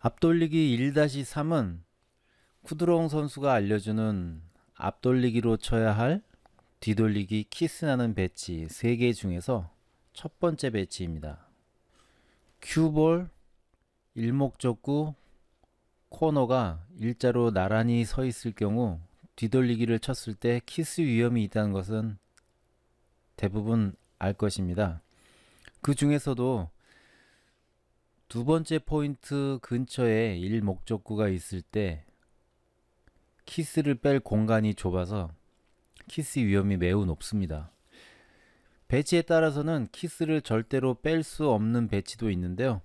앞돌리기 1-3은 쿠드롱 선수가 알려주는 앞돌리기로 쳐야 할 뒤돌리기 키스나는 배치 3개 중에서 첫 번째 배치입니다. 큐볼, 일목적구, 코너가 일자로 나란히 서 있을 경우 뒤돌리기를 쳤을 때 키스 위험이 있다는 것은 대부분 알 것입니다. 그 중에서도 두 번째 포인트 근처에 1 목적구가 있을 때 키스를 뺄 공간이 좁아서 키스 위험이 매우 높습니다. 배치에 따라서는 키스를 절대로 뺄 수 없는 배치도 있는데요.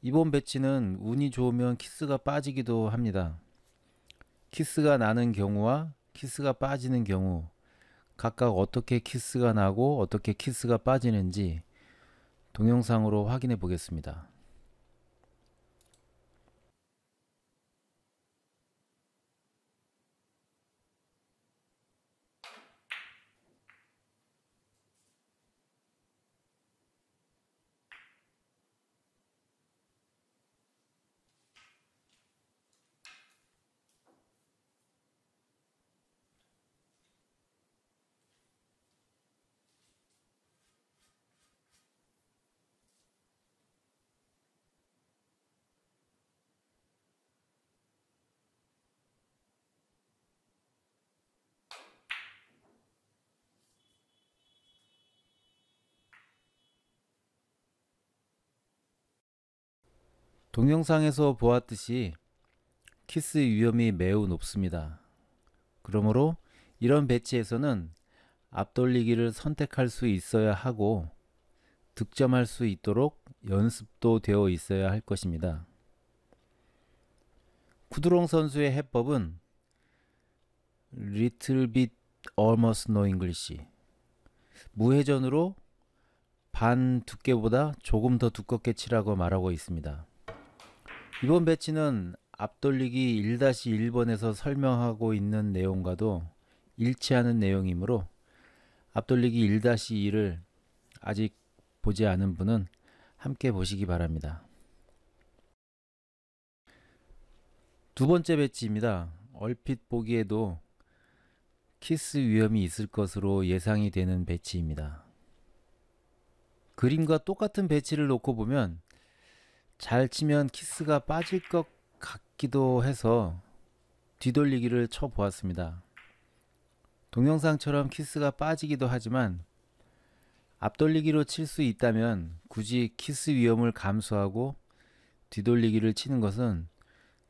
이번 배치는 운이 좋으면 키스가 빠지기도 합니다. 키스가 나는 경우와 키스가 빠지는 경우 각각 어떻게 키스가 나고 어떻게 키스가 빠지는지 동영상으로 확인해 보겠습니다. 동영상에서 보았듯이 키스 위험이 매우 높습니다. 그러므로 이런 배치에서는 앞돌리기를 선택할 수 있어야 하고 득점할 수 있도록 연습도 되어 있어야 할 것입니다. 쿠드롱 선수의 해법은 Little bit almost no English 무회전으로 반 두께보다 조금 더 두껍게 치라고 말하고 있습니다. 이번 배치는 앞돌리기 1-1번에서 설명하고 있는 내용과도 일치하는 내용이므로 앞돌리기 1-2를 아직 보지 않은 분은 함께 보시기 바랍니다. 두 번째 배치입니다. 얼핏 보기에도 키스 위험이 있을 것으로 예상이 되는 배치입니다. 그림과 똑같은 배치를 놓고 보면 잘 치면 키스가 빠질 것 같기도 해서 뒤돌리기를 쳐보았습니다. 동영상처럼 키스가 빠지기도 하지만 앞돌리기로 칠 수 있다면 굳이 키스 위험을 감수하고 뒤돌리기를 치는 것은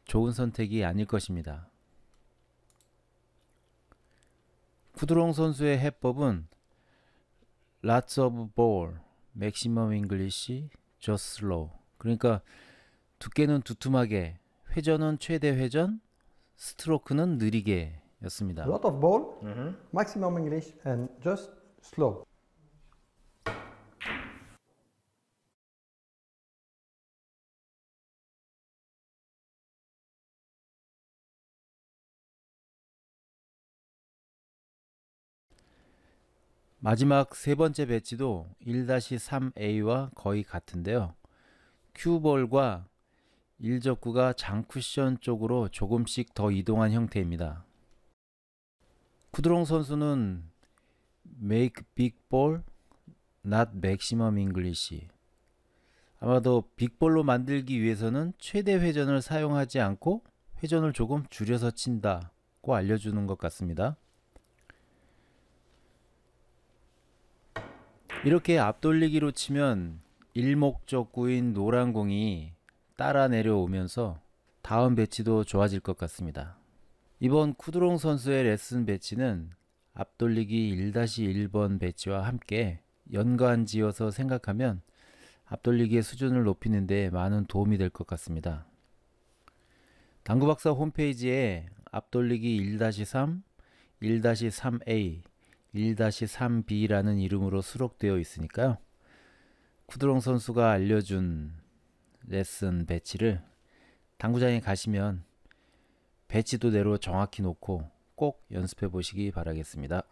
좋은 선택이 아닐 것입니다. 쿠드롱 선수의 해법은 Lots of ball, maximum English, just slow 그러니까 두께는 두툼하게, 회전은 최대 회전, 스트로크는 느리게였습니다. lot of ball, mm-hmm. maximum English and just slow. 마지막 세 번째 배치도 1-3A와 거의 같은데요. 큐볼과 일적구가 장쿠션 쪽으로 조금씩 더 이동한 형태입니다. 쿠드롱 선수는 make big ball, not maximum English. 아마도 빅볼로 만들기 위해서는 최대 회전을 사용하지 않고 회전을 조금 줄여서 친다고 알려주는 것 같습니다. 이렇게 앞돌리기로 치면 일목적구인 노란 공이 따라 내려오면서 다음 배치도 좋아질 것 같습니다. 이번 쿠드롱 선수의 레슨 배치는 앞돌리기 1-1번 배치와 함께 연관 지어서 생각하면 앞돌리기의 수준을 높이는데 많은 도움이 될 것 같습니다. 당구박사 홈페이지에 앞돌리기 1-3, 1-3A, 1-3B라는 이름으로 수록되어 있으니까요. 쿠드롱 선수가 알려준 레슨 배치를 당구장에 가시면 배치도대로 정확히 놓고 꼭 연습해 보시기 바라겠습니다.